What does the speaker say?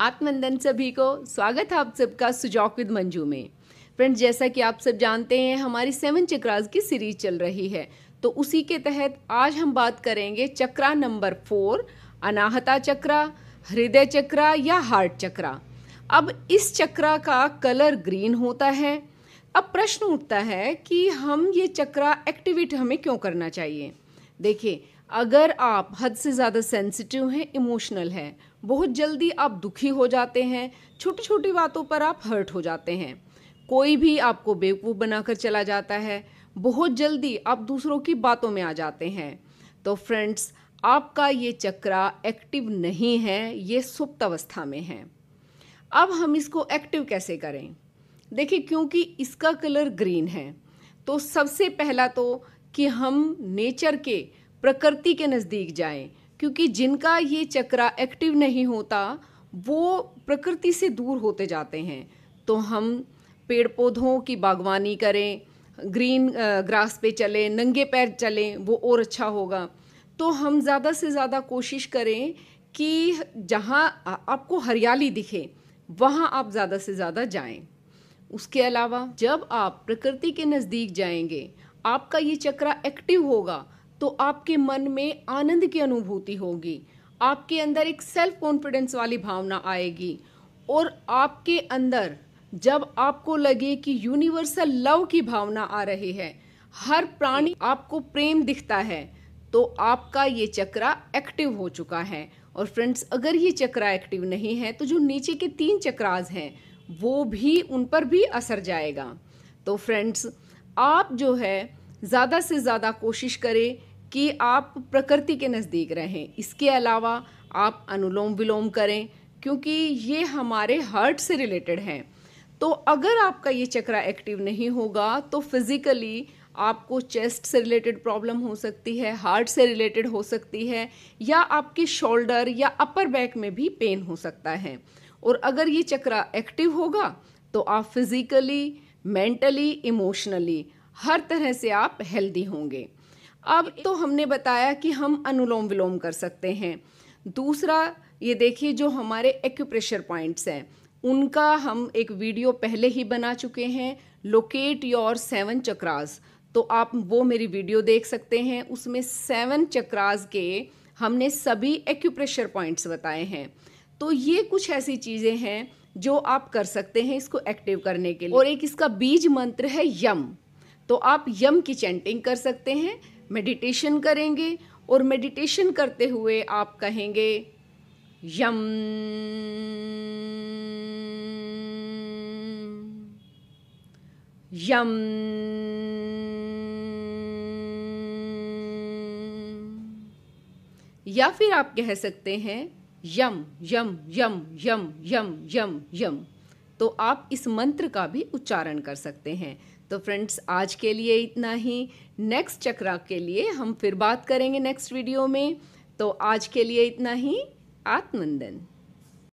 आत्मनंदन सभी को स्वागत है आप सबका सुजॉक विद मंजू में फ्रेंड्स जैसा कि आप सब जानते हैं हमारी सेवन चक्रास की सीरीज चल रही है तो उसी के तहत आज हम बात करेंगे चक्रा नंबर फोर अनाहता चक्रा हृदय चक्रा या हार्ट चक्रा अब इस चक्रा का कलर ग्रीन होता है अब प्रश्न उठता है कि हम ये चक्रा एक्टिविट हमें क्यों करना चाहिए देखिए अगर आप हद से ज़्यादा सेंसिटिव हैं इमोशनल हैं बहुत जल्दी आप दुखी हो जाते हैं छोटी छोटी बातों पर आप हर्ट हो जाते हैं कोई भी आपको बेवकूफ़ बनाकर चला जाता है बहुत जल्दी आप दूसरों की बातों में आ जाते हैं तो फ्रेंड्स आपका ये चक्रा एक्टिव नहीं है ये सुप्त अवस्था में है अब हम इसको एक्टिव कैसे करें देखिए क्योंकि इसका कलर ग्रीन है तो सबसे पहला तो कि हम नेचर के प्रकृति के नज़दीक जाएं क्योंकि जिनका ये चक्रा एक्टिव नहीं होता वो प्रकृति से दूर होते जाते हैं तो हम पेड़ पौधों की बागवानी करें ग्रीन ग्रास पे चलें नंगे पैर चलें वो और अच्छा होगा तो हम ज़्यादा से ज़्यादा कोशिश करें कि जहाँ आपको हरियाली दिखे वहाँ आप ज़्यादा से ज़्यादा जाएं उसके अलावा जब आप प्रकृति के नज़दीक जाएंगे आपका ये चक्रा एक्टिव होगा तो आपके मन में आनंद की अनुभूति होगी आपके अंदर एक सेल्फ कॉन्फिडेंस वाली भावना आएगी और आपके अंदर जब आपको लगे कि यूनिवर्सल लव की भावना आ रही है हर प्राणी आपको प्रेम दिखता है तो आपका ये चक्रा एक्टिव हो चुका है और फ्रेंड्स अगर ये चक्रा एक्टिव नहीं है तो जो नीचे के तीन चक्राज हैं वो भी उन पर भी असर जाएगा तो फ्रेंड्स आप जो है ज़्यादा से ज़्यादा कोशिश करें कि आप प्रकृति के नज़दीक रहें इसके अलावा आप अनुलोम विलोम करें क्योंकि ये हमारे हार्ट से रिलेटेड हैं तो अगर आपका ये चक्रा एक्टिव नहीं होगा तो फिज़िकली आपको चेस्ट से रिलेटेड प्रॉब्लम हो सकती है हार्ट से रिलेटेड हो सकती है या आपके शोल्डर या अपर बैक में भी पेन हो सकता है और अगर ये चक्रा एक्टिव होगा तो आप फिज़िकली मेंटली इमोशनली हर तरह से आप हेल्दी होंगे अब तो हमने बताया कि हम अनुलोम विलोम कर सकते हैं दूसरा ये देखिए जो हमारे एक्यूप्रेशर पॉइंट्स हैं उनका हम एक वीडियो पहले ही बना चुके हैं लोकेट योर सेवन चक्रास तो आप वो मेरी वीडियो देख सकते हैं उसमें सेवन चक्रास के हमने सभी एक्यूप्रेशर पॉइंट्स बताए हैं तो ये कुछ ऐसी चीज़ें हैं जो आप कर सकते हैं इसको एक्टिव करने के लिए और एक इसका बीज मंत्र है यम तो आप यम की चैंटिंग कर सकते हैं मेडिटेशन करेंगे और मेडिटेशन करते हुए आप कहेंगे यम यम या फिर आप कह सकते हैं यम यम यम यम यम यम यम, यम तो आप इस मंत्र का भी उच्चारण कर सकते हैं तो फ्रेंड्स आज के लिए इतना ही नेक्स्ट चक्रा के लिए हम फिर बात करेंगे नेक्स्ट वीडियो में तो आज के लिए इतना ही आत्मनंदन